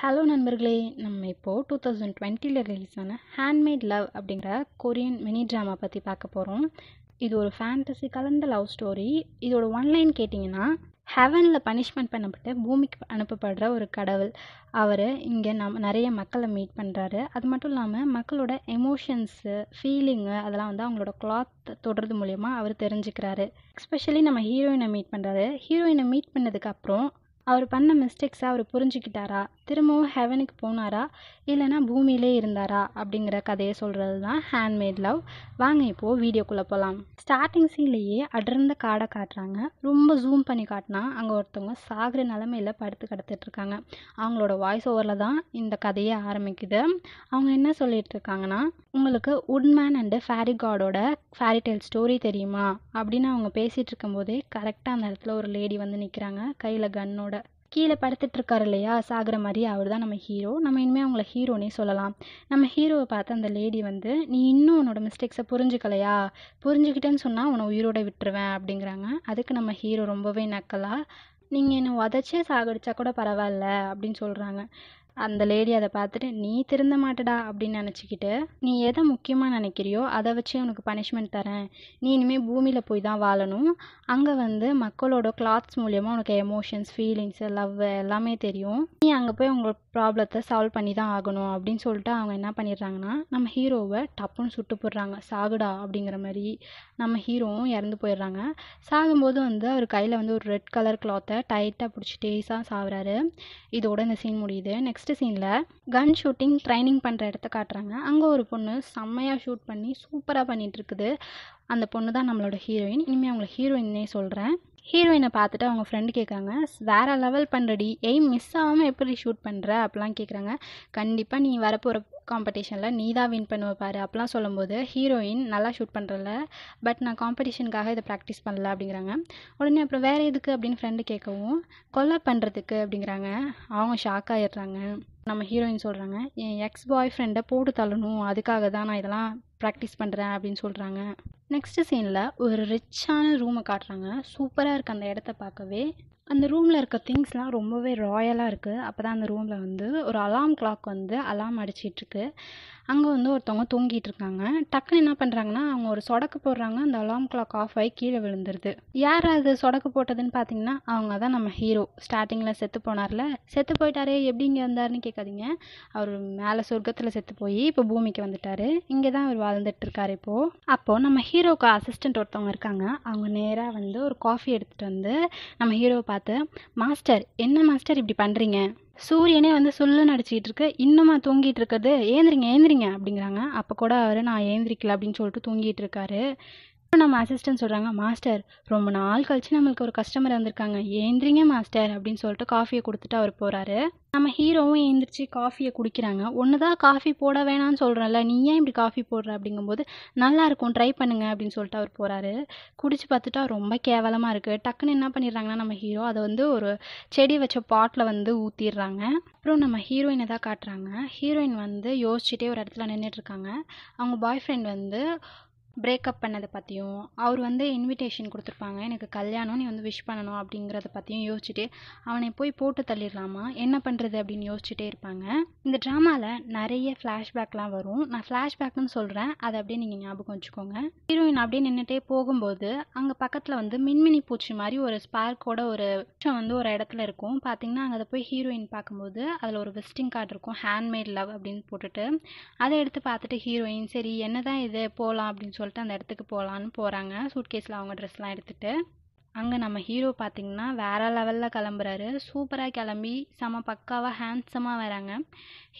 hello நண்பர்களே நம்ம இப்போது டூ தௌசண்ட் டுவெண்ட்டியில் ரிலீஸ் ஆன ஹேண்ட்மேட் லவ் அப்படிங்கிற கொரியன் மினி ட்ராமா பற்றி பார்க்க போகிறோம் இது ஒரு ஃபேண்டசி கலந்த லவ் ஸ்டோரி இதோட ஒன்லைன் கேட்டிங்கன்னா ஹெவனில் பனிஷ்மெண்ட் பண்ணப்பட்டு பூமிக்கு அனுப்பப்படுற ஒரு கடவுள் அவர் இங்கே நம்ம நிறைய மக்களை மீட் பண்ணுறாரு அது மட்டும் இல்லாமல் மக்களோட எமோஷன்ஸு ஃபீலிங்கு அதெல்லாம் வந்து அவங்களோட கிளாத் தொடுறது மூலயமா அவர் தெரிஞ்சுக்கிறாரு எஸ்பெஷலி நம்ம ஹீரோயினை மீட் பண்ணுறாரு ஹீரோயினை மீட் பண்ணதுக்கப்புறம் அவர் பண்ண மிஸ்டேக்ஸை அவர் புரிஞ்சுக்கிட்டாரா திரும்பவும் ஹெவனுக்கு போனாரா இல்லைனா பூமியிலே இருந்தாரா அப்படிங்கிற கதையை சொல்கிறது தான் ஹேண்ட்மேட் லவ் வாங்க இப்போது வீடியோக்குள்ளே போகலாம் ஸ்டார்டிங் சீன்லேயே அடர்ந்த காடை காட்டுறாங்க ரொம்ப ஜூம் பண்ணி காட்டினா அங்கே ஒருத்தவங்க சாகிற நிலமையில் படுத்து கிடத்துட்ருக்காங்க அவங்களோட வாய்ஸ் ஓவரில் தான் இந்த கதையே ஆரம்பிக்குது அவங்க என்ன சொல்லிட்டு இருக்காங்கன்னா உங்களுக்கு உட்மேன் அண்டு ஃபேரி காடோட ஃபேரி டெய்ல் ஸ்டோரி தெரியுமா அப்படின்னு அவங்க பேசிகிட்டு இருக்கும்போதே கரெக்டாக அந்த இடத்துல ஒரு லேடி வந்து நிற்கிறாங்க கையில் கன்னோட கீழே இருக்காரு இல்லையா சாகிற மாதிரி அவர் தான் நம்ம ஹீரோ நம்ம இனிமேல் அவங்கள ஹீரோனே சொல்லலாம் நம்ம ஹீரோவை பார்த்து அந்த லேடி வந்து நீ இன்னும் உன்னோட மிஸ்டேக்ஸை புரிஞ்சுக்கலையா புரிஞ்சுக்கிட்டேன்னு சொன்னால் உன்னை உயிரோட விட்டுருவேன் அப்படிங்கிறாங்க அதுக்கு நம்ம ஹீரோ ரொம்பவே நக்கலாக நீங்கள் என்னை உதச்சே சாகடிச்சா கூட பரவாயில்ல அப்படின்னு சொல்கிறாங்க அந்த லேடி அதை பார்த்துட்டு நீ திருந்த மாட்டடா அப்படின்னு நினச்சிக்கிட்டு நீ எதை முக்கியமாக நினைக்கிறியோ அதை வச்சு உனக்கு பனிஷ்மெண்ட் தரேன் நீ இனிமேல் பூமியில் போய் தான் வாழணும் அங்கே வந்து மக்களோட கிளாத்ஸ் மூலியமாக உனக்கு எமோஷன்ஸ் ஃபீலிங்ஸ் லவ் எல்லாமே தெரியும் நீ அங்கே போய் உங்கள் ப்ராப்ளத்தை சால்வ் பண்ணி தான் ஆகணும் அப்படின்னு சொல்லிட்டு அவங்க என்ன பண்ணிடுறாங்கன்னா நம்ம ஹீரோவை டப்புன்னு சுட்டு போடுறாங்க சாகுடா அப்படிங்கிற மாதிரி நம்ம ஹீரோவும் இறந்து போயிடுறாங்க சாகும்போது வந்து அவர் கையில் வந்து ஒரு ரெட் கலர் கிளாத்தை டைட்டாக பிடிச்சி டேஸாக சாகுறாரு இதோட இந்த சீன் முடியுது நெக்ஸ்ட் ஃபஸ்ட்டு சீனில் கன் ஷூட்டிங் ட்ரைனிங் பண்ணுற இடத்த காட்டுறாங்க அங்கே ஒரு பொண்ணு செம்மையாக ஷூட் பண்ணி சூப்பராக பண்ணிகிட்ருக்குது அந்த பொண்ணு தான் நம்மளோட ஹீரோயின் இனிமேல் அவங்கள ஹீரோயின்னே சொல்கிறேன் ஹீரோயினை பார்த்துட்டு அவங்க ஃப்ரெண்டு கேட்குறாங்க வேறு லெவல் பண்ணுறடி எய் மிஸ் ஆகாமல் எப்படி ஷூட் பண்ணுற அப்படிலாம் கேட்குறாங்க கண்டிப்பாக நீ வரப்போகிற காம்படிஷனில் நீ தான் வின் பண்ணுவ பாரு அப்படிலாம் சொல்லும்போது ஹீரோயின் நல்லா ஷூட் பண்ணுறல பட் நான் காம்படிஷனுக்காக இதை ப்ராக்டிஸ் பண்ணல அப்படிங்கிறாங்க உடனே அப்புறம் வேறு எதுக்கு அப்படின்னு ஃப்ரெண்டு கேட்கவும் கொலை பண்ணுறதுக்கு அப்படிங்கிறாங்க அவங்க ஷாக் ஆகிடுறாங்க நம்ம ஹீரோயின் சொல்கிறாங்க என் எக்ஸ் பாய் ஃப்ரெண்டை போட்டு தள்ளணும் அதுக்காக தான் நான் இதெல்லாம் ப்ராக்டிஸ் பண்ணுறேன் அப்படின்னு சொல்கிறாங்க நெக்ஸ்ட் சீனில் ஒரு ரிச்சான ரூமை காட்டுறாங்க சூப்பராக இருக்குது அந்த இடத்த பார்க்கவே அந்த ரூமில் இருக்க திங்ஸ்லாம் ரொம்பவே ராயலாக இருக்குது அப்போ தான் அந்த ரூமில் வந்து ஒரு அலாம் கிளாக் வந்து அலாம் அடிச்சிட்ருக்கு அங்கே வந்து ஒருத்தவங்க தூங்கிட்டு இருக்காங்க டக்குன்னு என்ன பண்ணுறாங்கன்னா அவங்க ஒரு சொடக்கு போடுறாங்க அந்த அலாம் கிளாக் ஆஃப் ஆகி கீழே விழுந்துருது யார் அது சொடக்கு போட்டதுன்னு பார்த்தீங்கன்னா அவங்க தான் நம்ம ஹீரோ ஸ்டார்டிங்கில் செத்து போனார்ல செத்து போயிட்டாரே எப்படிங்க இருந்தாருன்னு கேட்க நினைக்காதீங்க அவர் மேலே சொர்க்கத்தில் செத்து போய் இப்போ பூமிக்கு வந்துட்டார் இங்கே தான் அவர் வாழ்ந்துட்டுருக்காரு இப்போது அப்போது நம்ம ஹீரோவுக்கு அசிஸ்டன்ட் ஒருத்தவங்க இருக்காங்க அவங்க நேராக வந்து ஒரு காஃபி எடுத்துகிட்டு வந்து நம்ம ஹீரோவை பார்த்து மாஸ்டர் என்ன மாஸ்டர் இப்படி பண்ணுறீங்க சூரியனே வந்து சொல்லு நடிச்சிக்கிட்டு இருக்கு இன்னமா தூங்கிட்டு இருக்கிறது ஏந்திரிங்க ஏந்திரிங்க அப்படிங்கிறாங்க அப்போ கூட அவர் நான் ஏந்திரிக்கல அப்படின்னு சொல்லிட்டு தூங்கிட்டு இருக்காரு அப்புறம் நம்ம அசிஸ்டன்ட் சொல்கிறாங்க மாஸ்டர் ரொம்ப நாள் கழிச்சு நம்மளுக்கு ஒரு கஸ்டமர் வந்திருக்காங்க ஏந்திரிங்க மாஸ்டர் அப்படின்னு சொல்லிட்டு காஃபியை கொடுத்துட்டு அவர் போகிறாரு நம்ம ஹீரோவும் ஏந்திரிச்சு காஃபியை குடிக்கிறாங்க ஒன்று தான் காஃபி போட வேணாம்னு சொல்கிறேன்ல நீ ஏன் இப்படி காஃபி போடுற அப்படிங்கும்போது நல்லா இருக்கும் ட்ரை பண்ணுங்க அப்படின்னு சொல்லிட்டு அவர் போகிறாரு குடிச்சு பார்த்துட்டா ரொம்ப கேவலமாக இருக்குது டக்குன்னு என்ன பண்ணிடுறாங்கன்னா நம்ம ஹீரோ அதை வந்து ஒரு செடி வச்ச பாட்டில் வந்து ஊற்றிடுறாங்க அப்புறம் நம்ம ஹீரோயினை தான் காட்டுறாங்க ஹீரோயின் வந்து யோசிச்சுட்டே ஒரு இடத்துல நின்றுட்டு இருக்காங்க அவங்க பாய் ஃப்ரெண்ட் வந்து பிரேக்கப் பண்ணதை பற்றியும் அவர் வந்து இன்விடேஷன் கொடுத்துருப்பாங்க எனக்கு கல்யாணம் நீ வந்து விஷ் பண்ணணும் அப்படிங்கிறத பற்றியும் யோசிச்சுட்டு அவனை போய் போட்டு தள்ளிடலாமா என்ன பண்ணுறது அப்படின்னு யோசிச்சுட்டே இருப்பாங்க இந்த ட்ராமாவில் நிறைய ஃப்ளாஷ்பேக்லாம் வரும் நான் ஃப்ளாஷ்பேக்னு சொல்கிறேன் அதை அப்படியே நீங்கள் ஞாபகம் வச்சுக்கோங்க ஹீரோயின் அப்படியே நின்றுட்டே போகும்போது அங்கே பக்கத்தில் வந்து மின்மினி பூச்சி மாதிரி ஒரு ஸ்பார்க்கோட ஒரு வந்து ஒரு இடத்துல இருக்கும் பார்த்தீங்கன்னா அங்கே அதை போய் ஹீரோயின் பார்க்கும்போது அதில் ஒரு விசிட்டிங் கார்டு இருக்கும் ஹேண்ட்மேட் லவ் அப்படின்னு போட்டுட்டு அதை எடுத்து பார்த்துட்டு ஹீரோயின் சரி என்ன தான் இது போகலாம் அப்படின்னு சொல்லி சொல்லிட்டு அந்த இடத்துக்கு போகலான்னு போகிறாங்க சூட்கேஸில் அவங்க ட்ரெஸ்லாம் எடுத்துகிட்டு அங்கே நம்ம ஹீரோ பார்த்திங்கன்னா வேறு லெவலில் கிளம்புறாரு சூப்பராக கிளம்பி செம பக்காவாக ஹேண்ட்ஸமாக வராங்க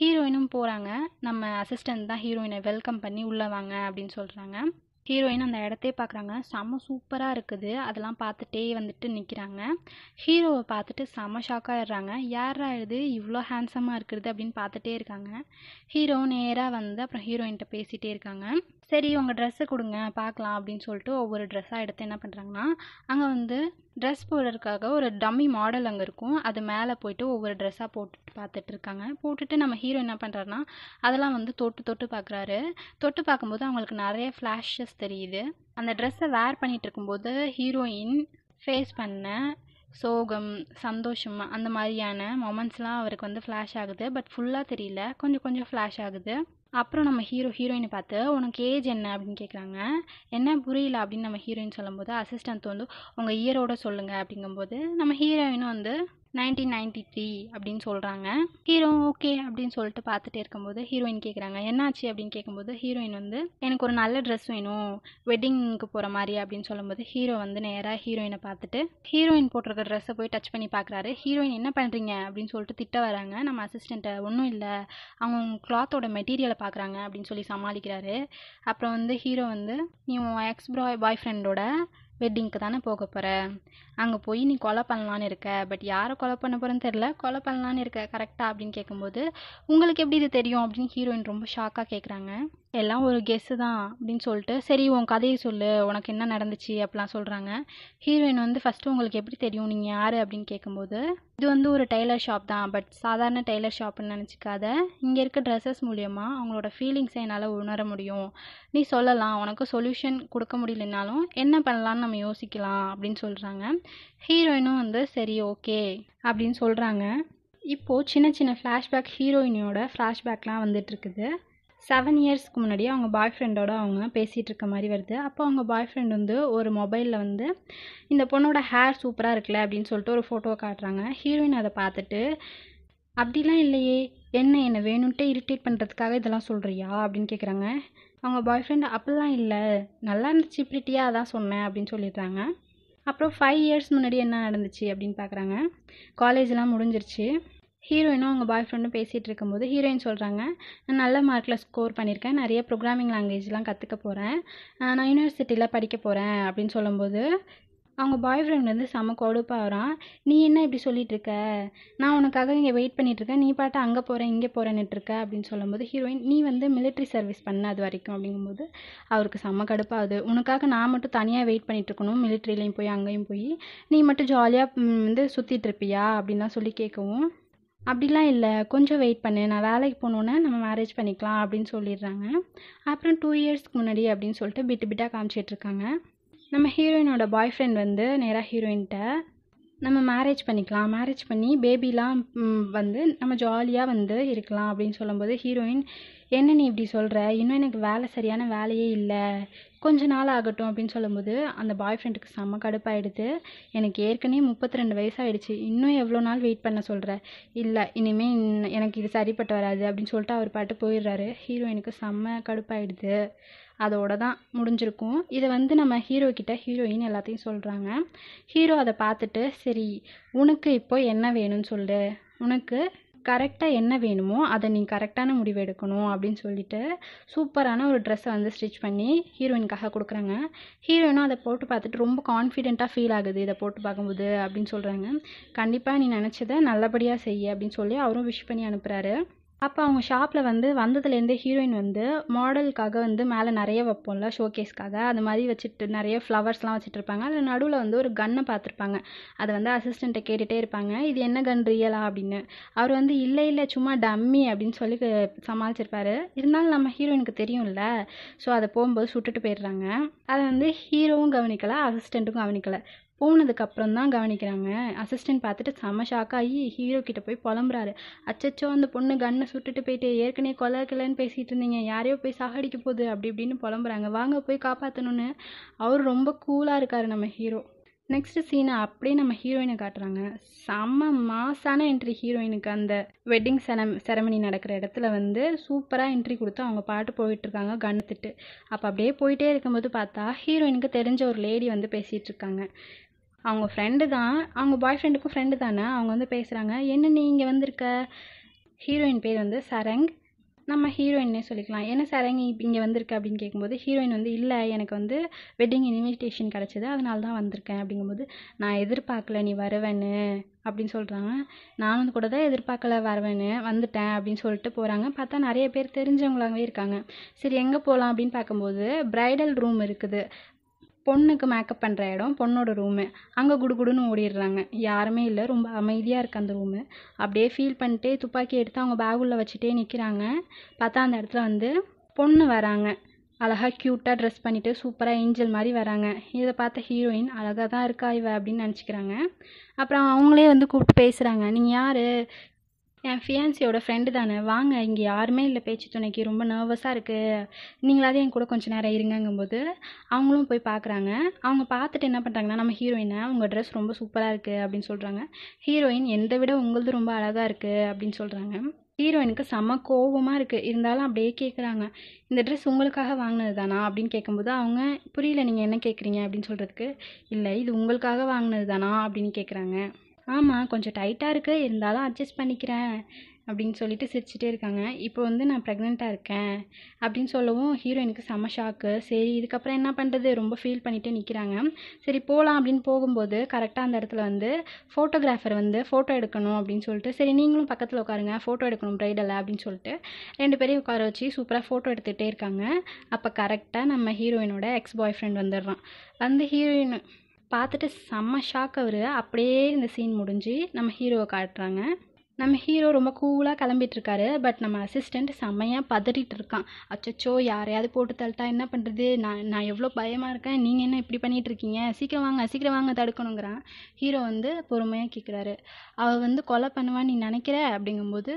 ஹீரோயினும் போகிறாங்க நம்ம அசிஸ்டன்ட் தான் ஹீரோயினை வெல்கம் பண்ணி உள்ளே வாங்க அப்படின்னு சொல்கிறாங்க ஹீரோயின் அந்த இடத்தையே பார்க்குறாங்க செம சூப்பராக இருக்குது அதெல்லாம் பார்த்துட்டே வந்துட்டு நிற்கிறாங்க ஹீரோவை பார்த்துட்டு ஷாக்காக ஷாக்காகிடுறாங்க யாரா இது இவ்வளோ ஹேண்ட்ஸமாக இருக்கிறது அப்படின்னு பார்த்துட்டே இருக்காங்க ஹீரோ நேராக வந்து அப்புறம் ஹீரோயின்கிட்ட பேசிகிட்டே இருக்காங்க சரி உங்கள் ட்ரெஸ்ஸை கொடுங்க பார்க்கலாம் அப்படின்னு சொல்லிட்டு ஒவ்வொரு ட்ரெஸ்ஸாக எடுத்து என்ன பண்ணுறாங்கன்னா அங்கே வந்து ட்ரெஸ் போடுறதுக்காக ஒரு டம்மி மாடல் அங்கே இருக்கும் அது மேலே போயிட்டு ஒவ்வொரு ட்ரெஸ்ஸாக போட்டு பார்த்துட்டு இருக்காங்க போட்டுட்டு நம்ம ஹீரோ என்ன பண்ணுறாருனா அதெல்லாம் வந்து தொட்டு தொட்டு பார்க்குறாரு தொட்டு பார்க்கும்போது அவங்களுக்கு நிறைய ஃப்ளாஷஸ் தெரியுது அந்த ட்ரெஸ்ஸை வேர் பண்ணிகிட்டு இருக்கும்போது ஹீரோயின் ஃபேஸ் பண்ண சோகம் சந்தோஷம் அந்த மாதிரியான மொமெண்ட்ஸ்லாம் அவருக்கு வந்து ஃப்ளாஷ் ஆகுது பட் ஃபுல்லாக தெரியல கொஞ்சம் கொஞ்சம் ஃப்ளாஷ் ஆகுது அப்புறம் நம்ம ஹீரோ ஹீரோயினை பார்த்து உனக்கு ஏஜ் என்ன அப்படின்னு கேட்குறாங்க என்ன புரியல அப்படின்னு நம்ம ஹீரோயின் சொல்லும்போது அசிஸ்டண்ட் வந்து உங்கள் இயரோட சொல்லுங்கள் அப்படிங்கும்போது நம்ம ஹீரோயினும் வந்து நைன்டீன் நைன்டி த்ரீ அப்படின்னு சொல்கிறாங்க ஹீரோ ஓகே அப்படின்னு சொல்லிட்டு பார்த்துட்டே இருக்கும்போது ஹீரோயின் கேட்குறாங்க என்னாச்சு அப்படின்னு கேட்கும்போது ஹீரோயின் வந்து எனக்கு ஒரு நல்ல ட்ரெஸ் வேணும் வெட்டிங்க்கு போகிற மாதிரி அப்படின்னு சொல்லும்போது ஹீரோ வந்து நேராக ஹீரோயினை பார்த்துட்டு ஹீரோயின் போட்டிருக்க ட்ரெஸ்ஸை போய் டச் பண்ணி பார்க்குறாரு ஹீரோயின் என்ன பண்ணுறீங்க அப்படின்னு சொல்லிட்டு திட்ட வராங்க நம்ம அசிஸ்டண்ட்டை ஒன்றும் இல்லை அவங்க கிளாத்தோட மெட்டீரியலை பார்க்குறாங்க அப்படின்னு சொல்லி சமாளிக்கிறாரு அப்புறம் வந்து ஹீரோ வந்து நீ உன் எக்ஸ் பாய் பாய் ஃப்ரெண்டோட வெட்டிங்க்கு தானே போக போகிற அங்கே போய் நீ கொலை பண்ணலான்னு இருக்க பட் யாரை கொலை பண்ண போகிறேன்னு தெரில கொலை பண்ணலான்னு இருக்க கரெக்டாக அப்படின்னு கேட்கும்போது உங்களுக்கு எப்படி இது தெரியும் அப்படின்னு ஹீரோயின் ரொம்ப ஷாக்காக கேட்குறாங்க எல்லாம் ஒரு கெஸ்ஸு தான் அப்படின்னு சொல்லிட்டு சரி உன் கதையை சொல்லு உனக்கு என்ன நடந்துச்சு அப்படிலாம் சொல்கிறாங்க ஹீரோயின் வந்து ஃபஸ்ட்டு உங்களுக்கு எப்படி தெரியும் நீங்கள் யார் அப்படின்னு கேட்கும்போது இது வந்து ஒரு டெய்லர் ஷாப் தான் பட் சாதாரண டெய்லர் ஷாப்னு நினச்சிக்காத இங்கே இருக்க ட்ரெஸ்ஸஸ் மூலியமாக அவங்களோட ஃபீலிங்ஸை என்னால் உணர முடியும் நீ சொல்லலாம் உனக்கு சொல்யூஷன் கொடுக்க முடியலனாலும் என்ன பண்ணலான்னு நம்ம யோசிக்கலாம் அப்படின்னு சொல்கிறாங்க ஹீரோயினும் வந்து சரி ஓகே அப்படின்னு சொல்கிறாங்க இப்போது சின்ன சின்ன ஃப்ளாஷ்பேக் ஹீரோயினியோட ஃப்ளாஷ்பேக்லாம் வந்துட்டுருக்குது செவன் இயர்ஸ்க்கு முன்னாடி அவங்க பாய் ஃப்ரெண்டோட அவங்க பேசிகிட்டு இருக்க மாதிரி வருது அப்போ அவங்க பாய் ஃப்ரெண்ட் வந்து ஒரு மொபைலில் வந்து இந்த பொண்ணோட ஹேர் சூப்பராக இருக்குல்ல அப்படின்னு சொல்லிட்டு ஒரு ஃபோட்டோ காட்டுறாங்க ஹீரோயின் அதை பார்த்துட்டு அப்படிலாம் இல்லையே என்ன என்னை வேணும்ன்ட்டு இரிட்டேட் பண்ணுறதுக்காக இதெல்லாம் சொல்கிறியா அப்படின்னு கேட்குறாங்க அவங்க பாய் ஃப்ரெண்டு அப்படிலாம் இல்லை நல்லா இருந்துச்சு ப்ரிட்டியாக அதான் சொன்னேன் அப்படின்னு சொல்லிடுறாங்க அப்புறம் ஃபைவ் இயர்ஸ் முன்னாடி என்ன நடந்துச்சு அப்படின்னு பார்க்குறாங்க காலேஜ்லாம் முடிஞ்சிருச்சு ஹீரோயினும் அவங்க பாய் ஃப்ரெண்டும் பேசிகிட்டு இருக்கும்போது ஹீரோயின் சொல்கிறாங்க நான் நல்ல மார்க்கில் ஸ்கோர் பண்ணியிருக்கேன் நிறைய ப்ரோக்ராமிங் லாங்குவேஜ்லாம் கற்றுக்க போகிறேன் நான் யூனிவர்சிட்டியில் படிக்க போகிறேன் அப்படின்னு சொல்லும்போது அவங்க பாய் ஃப்ரெண்ட் வந்து செம கொடுப்பாகிறான் நீ என்ன இப்படி இருக்க நான் உனக்காக இங்கே வெயிட் பண்ணிகிட்ருக்கேன் நீ பாட்டு அங்கே போகிறேன் இங்கே போகிறேன்னுட்ருக்க அப்படின்னு சொல்லும்போது ஹீரோயின் நீ வந்து மிலிட்ரி சர்வீஸ் பண்ண அது வரைக்கும் அப்படிங்கும்போது அவருக்கு செம கடுப்பாகுது உனக்காக நான் மட்டும் தனியாக வெயிட் பண்ணிகிட்ருக்கணும் மிலிட்ரிலையும் போய் அங்கேயும் போய் நீ மட்டும் ஜாலியாக வந்து சுற்றிட்டுருப்பியா அப்படின்லாம் சொல்லி கேட்கவும் அப்படிலாம் இல்லை கொஞ்சம் வெயிட் பண்ணு நான் வேலைக்கு போனோன்னே நம்ம மேரேஜ் பண்ணிக்கலாம் அப்படின்னு சொல்லிடுறாங்க அப்புறம் டூ இயர்ஸ்க்கு முன்னாடி அப்படின்னு சொல்லிட்டு பிட்டு பிட்டாக காமிச்சிட்ருக்காங்க நம்ம ஹீரோயினோட பாய் ஃப்ரெண்ட் வந்து நேராக ஹீரோயின்கிட்ட நம்ம மேரேஜ் பண்ணிக்கலாம் மேரேஜ் பண்ணி பேபிலாம் வந்து நம்ம ஜாலியாக வந்து இருக்கலாம் அப்படின்னு சொல்லும்போது ஹீரோயின் என்ன நீ இப்படி சொல்கிற இன்னும் எனக்கு வேலை சரியான வேலையே இல்லை கொஞ்ச நாள் ஆகட்டும் அப்படின்னு சொல்லும்போது அந்த பாய் ஃப்ரெண்டுக்கு செம்ம கடுப்பாயிடுது எனக்கு ஏற்கனவே முப்பத்தி ரெண்டு வயசாகிடுச்சு இன்னும் எவ்வளோ நாள் வெயிட் பண்ண சொல்கிற இல்லை இனிமேல் எனக்கு இது சரிப்பட்டு வராது அப்படின்னு சொல்லிட்டு அவர் பாட்டு போயிடுறாரு ஹீரோயினுக்கு செம்ம கடுப்பாயிடுது அதோட தான் முடிஞ்சிருக்கும் இதை வந்து நம்ம ஹீரோ கிட்ட ஹீரோயின் எல்லாத்தையும் சொல்கிறாங்க ஹீரோ அதை பார்த்துட்டு சரி உனக்கு இப்போ என்ன வேணும்னு சொல்லு உனக்கு கரெக்டாக என்ன வேணுமோ அதை நீ கரெக்டான முடிவு எடுக்கணும் அப்படின்னு சொல்லிட்டு சூப்பரான ஒரு ட்ரெஸ்ஸை வந்து ஸ்டிச் பண்ணி ஹீரோயினுக்காக கொடுக்குறாங்க ஹீரோயினும் அதை போட்டு பார்த்துட்டு ரொம்ப கான்ஃபிடென்ட்டாக ஃபீல் ஆகுது இதை போட்டு பார்க்கும்போது அப்படின்னு சொல்கிறாங்க கண்டிப்பாக நீ நினச்சதை நல்லபடியாக செய்ய அப்படின்னு சொல்லி அவரும் விஷ் பண்ணி அனுப்புகிறாரு அப்போ அவங்க ஷாப்பில் வந்து வந்ததுலேருந்தே ஹீரோயின் வந்து மாடலுக்காக வந்து மேலே நிறைய வைப்போம்ல ஷோகேஸ்க்காக அது மாதிரி வச்சுட்டு நிறைய ஃப்ளவர்ஸ்லாம் வச்சுட்டு இருப்பாங்க அதில் நடுவில் வந்து ஒரு கன்னை பார்த்துருப்பாங்க அதை வந்து அசிஸ்டண்ட்டை கேட்டுகிட்டே இருப்பாங்க இது என்ன கன் ரியலா அப்படின்னு அவர் வந்து இல்லை இல்லை சும்மா டம்மி அப்படின்னு சொல்லி சமாளிச்சிருப்பாரு இருந்தாலும் நம்ம ஹீரோயினுக்கு தெரியும்ல ஸோ அதை போகும்போது சுட்டுட்டு போயிடுறாங்க அதை வந்து ஹீரோவும் கவனிக்கலை அசிஸ்டண்ட்டும் கவனிக்கலை அப்புறம் தான் கவனிக்கிறாங்க அசிஸ்டன்ட் பார்த்துட்டு செம ஷாக் ஆகி ஹீரோ கிட்ட போய் புலம்புறாரு அச்சச்சோ அந்த பொண்ணு கண்ணை சுட்டுட்டு போயிட்டு ஏற்கனவே கொலை கிளன்னு பேசிகிட்டு இருந்தீங்க யாரையோ போய் சாகடிக்க போகுது அப்படி இப்படின்னு புலம்புறாங்க வாங்க போய் காப்பாற்றணும்னு அவர் ரொம்ப கூலாக இருக்கார் நம்ம ஹீரோ நெக்ஸ்ட் சீனை அப்படியே நம்ம ஹீரோயினை காட்டுறாங்க செம்ம மாசான என்ட்ரி ஹீரோயினுக்கு அந்த வெட்டிங் செரம் செரமனி நடக்கிற இடத்துல வந்து சூப்பராக என்ட்ரி கொடுத்து அவங்க பாட்டு போயிட்டுருக்காங்க கண்ணுத்துட்டு அப்போ அப்படியே போயிட்டே இருக்கும்போது பார்த்தா ஹீரோயினுக்கு தெரிஞ்ச ஒரு லேடி வந்து பேசிகிட்டு இருக்காங்க அவங்க ஃப்ரெண்டு தான் அவங்க பாய் ஃப்ரெண்டுக்கும் ஃப்ரெண்டு தானே அவங்க வந்து பேசுகிறாங்க என்ன நீ இங்கே வந்திருக்க ஹீரோயின் பேர் வந்து சரங் நம்ம ஹீரோயின்னே சொல்லிக்கலாம் என்ன சரங் இங்கே இங்கே வந்திருக்க அப்படின்னு கேட்கும்போது ஹீரோயின் வந்து இல்லை எனக்கு வந்து வெட்டிங் இன்விடேஷன் கிடச்சிது அதனால தான் வந்திருக்கேன் அப்படிங்கும்போது நான் எதிர்பார்க்கல நீ வருவேன்னு அப்படின்னு சொல்கிறாங்க நானும் கூட தான் எதிர்பார்க்கல வரவேன்னு வந்துட்டேன் அப்படின்னு சொல்லிட்டு போகிறாங்க பார்த்தா நிறைய பேர் தெரிஞ்சவங்களாகவே இருக்காங்க சரி எங்கே போகலாம் அப்படின்னு பார்க்கும்போது ப்ரைடல் ரூம் இருக்குது பொண்ணுக்கு மேக்கப் பண்ணுற இடம் பொண்ணோட ரூமு அங்கே குடுகுடுன்னு ஓடிடுறாங்க யாருமே இல்லை ரொம்ப அமைதியாக இருக்குது அந்த ரூமு அப்படியே ஃபீல் பண்ணிட்டே துப்பாக்கி எடுத்து அவங்க பேகுள்ளே வச்சுட்டே நிற்கிறாங்க பார்த்தா அந்த இடத்துல வந்து பொண்ணு வராங்க அழகாக க்யூட்டாக ட்ரெஸ் பண்ணிவிட்டு சூப்பராக ஏஞ்சல் மாதிரி வராங்க இதை பார்த்த ஹீரோயின் அழகாக தான் இருக்கா இவ அப்படின்னு நினச்சிக்கிறாங்க அப்புறம் அவங்களே வந்து கூப்பிட்டு பேசுகிறாங்க நீங்கள் யார் என் ஃபியான்சியோட ஃப்ரெண்டு தானே வாங்க இங்கே யாருமே இல்லை பேச்சு துணைக்கு ரொம்ப நர்வஸாக இருக்குது நீங்களாவது என் கூட கொஞ்சம் நேரம் இருங்கங்கும்போது அவங்களும் போய் பார்க்குறாங்க அவங்க பார்த்துட்டு என்ன பண்ணுறாங்கன்னா நம்ம ஹீரோயினை உங்கள் ட்ரெஸ் ரொம்ப சூப்பராக இருக்குது அப்படின்னு சொல்கிறாங்க ஹீரோயின் எந்த விட உங்களது ரொம்ப அழகாக இருக்குது அப்படின்னு சொல்கிறாங்க ஹீரோயினுக்கு செம கோபமாக இருக்குது இருந்தாலும் அப்படியே கேட்குறாங்க இந்த ட்ரெஸ் உங்களுக்காக வாங்கினது தானா அப்படின்னு கேட்கும்போது அவங்க புரியல நீங்கள் என்ன கேட்குறீங்க அப்படின்னு சொல்கிறதுக்கு இல்லை இது உங்களுக்காக வாங்கினது தானா அப்படின்னு கேட்குறாங்க ஆமாம் கொஞ்சம் டைட்டாக இருக்குது இருந்தாலும் அட்ஜஸ்ட் பண்ணிக்கிறேன் அப்படின்னு சொல்லிட்டு சிரிச்சுட்டே இருக்காங்க இப்போ வந்து நான் ப்ரெக்னெண்ட்டாக இருக்கேன் அப்படின்னு சொல்லவும் ஹீரோயினுக்கு செம ஷாக்கு சரி இதுக்கப்புறம் என்ன பண்ணுறது ரொம்ப ஃபீல் பண்ணிகிட்டே நிற்கிறாங்க சரி போகலாம் அப்படின்னு போகும்போது கரெக்டாக அந்த இடத்துல வந்து ஃபோட்டோகிராஃபர் வந்து ஃபோட்டோ எடுக்கணும் அப்படின்னு சொல்லிட்டு சரி நீங்களும் பக்கத்தில் உட்காருங்க ஃபோட்டோ எடுக்கணும் ப்ரைடலை அப்படின்னு சொல்லிட்டு ரெண்டு பேரையும் உட்கார வச்சு சூப்பராக ஃபோட்டோ எடுத்துகிட்டே இருக்காங்க அப்போ கரெக்டாக நம்ம ஹீரோயினோட எக்ஸ் பாய் ஃப்ரெண்ட் வந்துடுறான் வந்து ஹீரோயின் பார்த்துட்டு செம்ம ஷாக் அவர் அப்படியே இந்த சீன் முடிஞ்சு நம்ம ஹீரோவை காட்டுறாங்க நம்ம ஹீரோ ரொம்ப கூலாக கிளம்பிட்டுருக்காரு பட் நம்ம அசிஸ்டண்ட் செம்மையாக பதறிட்டு இருக்கான் அச்சோ யாரையாவது போட்டு தள்ளிட்டா என்ன பண்ணுறது நான் நான் எவ்வளோ பயமாக இருக்கேன் நீங்கள் என்ன இப்படி பண்ணிகிட்டு இருக்கீங்க சீக்கிரம் வாங்க சீக்கிரம் வாங்க தடுக்கணுங்கிறான் ஹீரோ வந்து பொறுமையாக கேட்குறாரு அவள் வந்து கொலை பண்ணுவான்னு நீ நினைக்கிற அப்படிங்கும்போது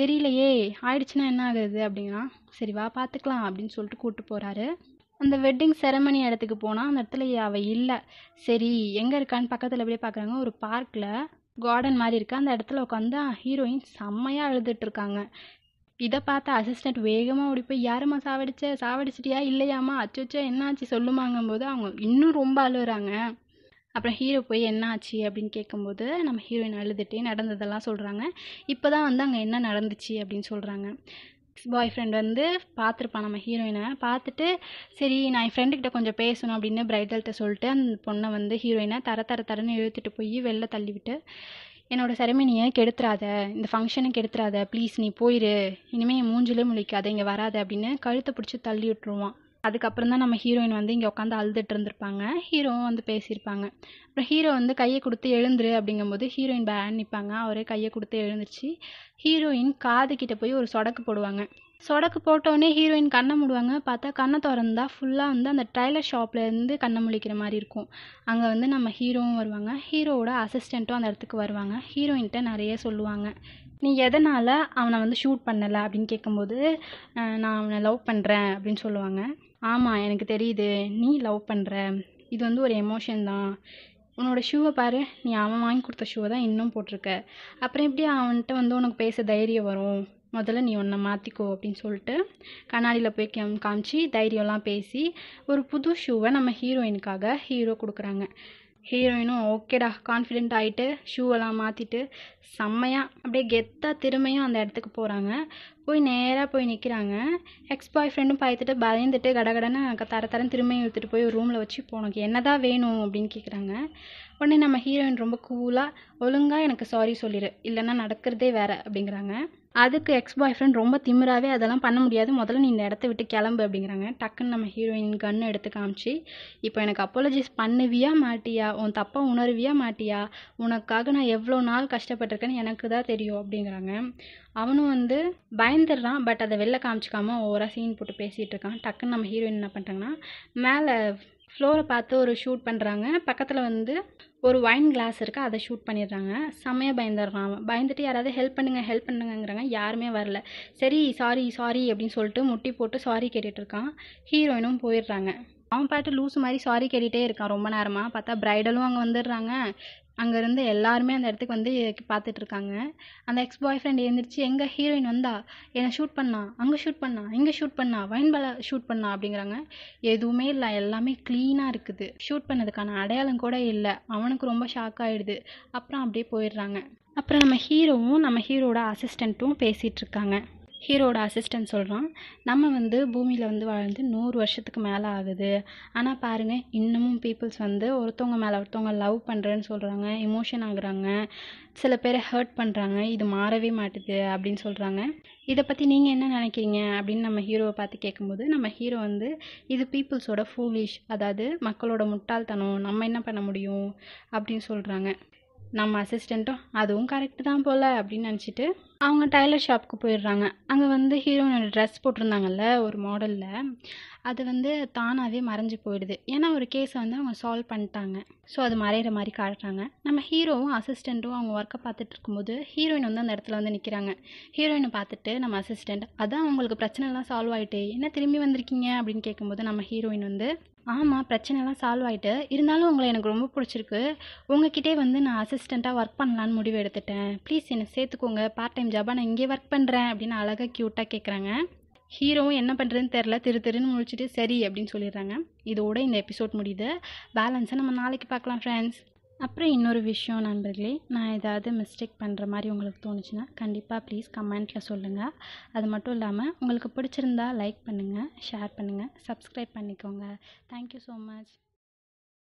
தெரியலையே ஆயிடுச்சுன்னா என்ன ஆகுது அப்படிங்கிறான் சரி வா பார்த்துக்கலாம் அப்படின்னு சொல்லிட்டு கூப்பிட்டு போகிறாரு அந்த வெட்டிங் செரமனி இடத்துக்கு போனால் அந்த இடத்துல அவள் இல்லை சரி எங்கே இருக்கான்னு பக்கத்தில் எப்படியே பார்க்குறாங்க ஒரு பார்க்கில் கார்டன் மாதிரி இருக்குது அந்த இடத்துல உட்காந்து ஹீரோயின் செம்மையாக அழுதுட்டுருக்காங்க இதை பார்த்த அசிஸ்டண்ட் வேகமாக ஓடி போய் யாருமா சாவடிச்ச சாவடிச்சிட்டியா இல்லையாம்மா அச்சோச்சோ என்னாச்சு சொல்லுமாங்கும்போது அவங்க இன்னும் ரொம்ப அழுகுறாங்க அப்புறம் ஹீரோ போய் என்ன ஆச்சு அப்படின்னு கேட்கும்போது நம்ம ஹீரோயின் அழுதுகிட்டே நடந்ததெல்லாம் சொல்கிறாங்க இப்போ தான் வந்து அங்கே என்ன நடந்துச்சு அப்படின்னு சொல்கிறாங்க பாய் ஃப்ரெண்ட் வந்து பார்த்துருப்பான் நம்ம ஹீரோயினை பார்த்துட்டு சரி நான் என் ஃப்ரெண்டுக்கிட்ட கொஞ்சம் பேசணும் அப்படின்னு பிரைடல்கிட்ட சொல்லிட்டு அந்த பொண்ணை வந்து ஹீரோயினை தர தர தரன்னு இழுத்துட்டு போய் வெளில தள்ளிவிட்டு என்னோடய ஏன் கெடுத்துறாத இந்த ஃபங்க்ஷனுக்கு கெடுத்துறாத ப்ளீஸ் நீ போயிரு இனிமேல் என் மூஞ்சிலே முழிக்காத இங்கே வராத அப்படின்னு கழுத்தை பிடிச்சி தள்ளி விட்டுருவான் அதுக்கப்புறம் தான் நம்ம ஹீரோயின் வந்து இங்கே உட்காந்து அழுதுட்டு இருந்திருப்பாங்க ஹீரோவும் வந்து பேசியிருப்பாங்க அப்புறம் ஹீரோ வந்து கையை கொடுத்து எழுந்துரு அப்படிங்கும்போது ஹீரோயின் பேன் நிற்பாங்க அவரே கையை கொடுத்து எழுந்துருச்சு ஹீரோயின் காது கிட்டே போய் ஒரு சொடக்கு போடுவாங்க சொடக்கு போட்டோடனே ஹீரோயின் கண்ணை மூடுவாங்க பார்த்தா கண்ணை திறந்தா ஃபுல்லாக வந்து அந்த ட்ரைலர் ஷாப்லேருந்து கண்ணை முழிக்கிற மாதிரி இருக்கும் அங்கே வந்து நம்ம ஹீரோவும் வருவாங்க ஹீரோவோட அசிஸ்டண்ட்டும் அந்த இடத்துக்கு வருவாங்க ஹீரோயின்கிட்ட நிறைய சொல்லுவாங்க நீ எதனால் அவனை வந்து ஷூட் பண்ணலை அப்படின்னு கேட்கும்போது நான் அவனை லவ் பண்ணுறேன் அப்படின்னு சொல்லுவாங்க ஆமாம் எனக்கு தெரியுது நீ லவ் பண்ணுற இது வந்து ஒரு எமோஷன் தான் உன்னோட ஷூவை பாரு நீ அவன் வாங்கி கொடுத்த ஷூவை தான் இன்னும் போட்டிருக்க அப்புறம் எப்படி அவன்கிட்ட வந்து உனக்கு பேச தைரியம் வரும் முதல்ல நீ உன்னை மாற்றிக்கோ அப்படின்னு சொல்லிட்டு கண்ணாடியில் போய் காமிச்சு தைரியம்லாம் பேசி ஒரு புது ஷூவை நம்ம ஹீரோயினுக்காக ஹீரோ கொடுக்குறாங்க ஹீரோயினும் ஓகேடா கான்ஃபிடென்ட் ஆகிட்டு ஷூவெல்லாம் மாற்றிட்டு செம்மையாக அப்படியே கெத்தாக திரும்பியும் அந்த இடத்துக்கு போகிறாங்க போய் நேராக போய் நிற்கிறாங்க எக்ஸ் பாய் ஃப்ரெண்டும் பயந்துட்டு பயந்துட்டு கடகடன்னு தர தரம் திரும்பியும் எடுத்துகிட்டு போய் ஒரு ரூமில் வச்சு போனோம் என்ன தான் வேணும் அப்படின்னு கேட்குறாங்க உடனே நம்ம ஹீரோயின் ரொம்ப கூலாக ஒழுங்காக எனக்கு சாரி சொல்லிடு இல்லைன்னா நடக்கிறதே வேறு அப்படிங்கிறாங்க அதுக்கு எக்ஸ் பாய் ஃப்ரெண்ட் ரொம்ப திமிராகவே அதெல்லாம் பண்ண முடியாது முதல்ல நீ இந்த இடத்த விட்டு கிளம்பு அப்படிங்கிறாங்க டக்குன்னு நம்ம ஹீரோயின் கன்று எடுத்து காமிச்சு இப்போ எனக்கு அப்பாலஜிஸ் பண்ணுவியா மாட்டியா உன் தப்பை உணர்வியா மாட்டியா உனக்காக நான் எவ்வளோ நாள் கஷ்டப்பட்டிருக்கேன்னு எனக்கு தான் தெரியும் அப்படிங்கிறாங்க அவனும் வந்து பயந்துடுறான் பட் அதை வெளில காமிச்சிக்காம ஓவராக சீன் போட்டு பேசிகிட்டு இருக்கான் டக்குன்னு நம்ம ஹீரோயின் என்ன பண்ணுறாங்கன்னா மேலே ஃப்ளோரை பார்த்து ஒரு ஷூட் பண்ணுறாங்க பக்கத்தில் வந்து ஒரு ஒயின் கிளாஸ் இருக்குது அதை ஷூட் பண்ணிடுறாங்க செம்மையாக பயந்துடுறான் அவன் பயந்துட்டு யாராவது ஹெல்ப் பண்ணுங்கள் ஹெல்ப் பண்ணுங்கங்கிறாங்க யாருமே வரல சரி சாரி சாரி அப்படின்னு சொல்லிட்டு முட்டி போட்டு சாரி கேட்டுட்டு இருக்கான் ஹீரோயினும் போயிடுறாங்க அவன் பாட்டு லூஸ் மாதிரி சாரி கேட்டுகிட்டே இருக்கான் ரொம்ப நேரமாக பார்த்தா பிரைடலும் அங்கே வந்துடுறாங்க அங்கே இருந்து எல்லாருமே அந்த இடத்துக்கு வந்து பார்த்துட்ருக்காங்க அந்த எக்ஸ் பாய் ஃப்ரெண்ட் எழுந்திரிச்சு எங்கள் ஹீரோயின் வந்தா என்னை ஷூட் பண்ணா அங்கே ஷூட் பண்ணா இங்கே ஷூட் பண்ணா வயன்பாலா ஷூட் பண்ணா அப்படிங்கிறாங்க எதுவுமே இல்லை எல்லாமே க்ளீனாக இருக்குது ஷூட் பண்ணதுக்கான அடையாளம் கூட இல்லை அவனுக்கு ரொம்ப ஷாக் ஆகிடுது அப்புறம் அப்படியே போயிடுறாங்க அப்புறம் நம்ம ஹீரோவும் நம்ம ஹீரோட அசிஸ்டண்ட்டும் பேசிகிட்ருக்காங்க ஹீரோவோட அசிஸ்டன்ட் சொல்கிறான் நம்ம வந்து பூமியில் வந்து வாழ்ந்து நூறு வருஷத்துக்கு மேலே ஆகுது ஆனால் பாருங்கள் இன்னமும் பீப்புள்ஸ் வந்து ஒருத்தவங்க மேலே ஒருத்தவங்க லவ் பண்ணுறேன்னு சொல்கிறாங்க எமோஷன் ஆகுறாங்க சில பேரை ஹர்ட் பண்ணுறாங்க இது மாறவே மாட்டுது அப்படின்னு சொல்கிறாங்க இதை பற்றி நீங்கள் என்ன நினைக்கிறீங்க அப்படின்னு நம்ம ஹீரோவை பார்த்து கேட்கும்போது நம்ம ஹீரோ வந்து இது பீப்புள்ஸோட ஃபூலிஷ் அதாவது மக்களோட முட்டாள்தனம் நம்ம என்ன பண்ண முடியும் அப்படின்னு சொல்கிறாங்க நம்ம அசிஸ்டண்ட்டும் அதுவும் கரெக்டு தான் போல் அப்படின்னு நினச்சிட்டு அவங்க டைலர் ஷாப்புக்கு போயிடுறாங்க அங்கே வந்து ஹீரோயினோட ட்ரெஸ் போட்டிருந்தாங்கல்ல ஒரு மாடலில் அது வந்து தானாகவே மறைஞ்சு போயிடுது ஏன்னா ஒரு கேஸை வந்து அவங்க சால்வ் பண்ணிட்டாங்க ஸோ அது மறையிற மாதிரி காட்டுறாங்க நம்ம ஹீரோவும் அசிஸ்டண்ட்டும் அவங்க ஒர்க்கை பார்த்துட்டு இருக்கும்போது ஹீரோயின் வந்து அந்த இடத்துல வந்து நிற்கிறாங்க ஹீரோயினை பார்த்துட்டு நம்ம அசிஸ்டண்ட் அதான் அவங்களுக்கு பிரச்சனைலாம் சால்வ் ஆகிட்டு என்ன திரும்பி வந்திருக்கீங்க அப்படின்னு கேட்கும்போது நம்ம ஹீரோயின் வந்து ஆமாம் பிரச்சனைலாம் சால்வ் ஆகிட்டு இருந்தாலும் உங்களை எனக்கு ரொம்ப பிடிச்சிருக்கு உங்ககிட்டே வந்து நான் அசிஸ்டண்ட்டாக ஒர்க் பண்ணலான்னு முடிவு எடுத்துட்டேன் ப்ளீஸ் என்னை சேர்த்துக்கோங்க பார்ட் டைம் ஜாபாக நான் இங்கே ஒர்க் பண்ணுறேன் அப்படின்னு அழகாக க்யூட்டாக கேட்குறாங்க ஹீரோவும் என்ன பண்ணுறதுன்னு தெரில திரு திருன்னு முடிச்சுட்டு சரி அப்படின்னு சொல்லிடுறாங்க இதோட இந்த எபிசோட் முடியுது பேலன்ஸை நம்ம நாளைக்கு பார்க்கலாம் ஃப்ரெண்ட்ஸ் அப்புறம் இன்னொரு விஷயம் நண்பர்களே நான் ஏதாவது மிஸ்டேக் பண்ணுற மாதிரி உங்களுக்கு தோணுச்சுன்னா கண்டிப்பாக ப்ளீஸ் கமெண்ட்டில் சொல்லுங்கள் அது மட்டும் இல்லாமல் உங்களுக்கு பிடிச்சிருந்தா லைக் பண்ணுங்கள் ஷேர் பண்ணுங்கள் சப்ஸ்கிரைப் பண்ணிக்கோங்க தேங்க்யூ ஸோ மச்